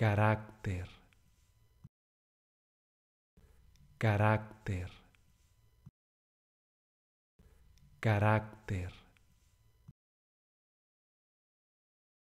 carácter, carácter, carácter.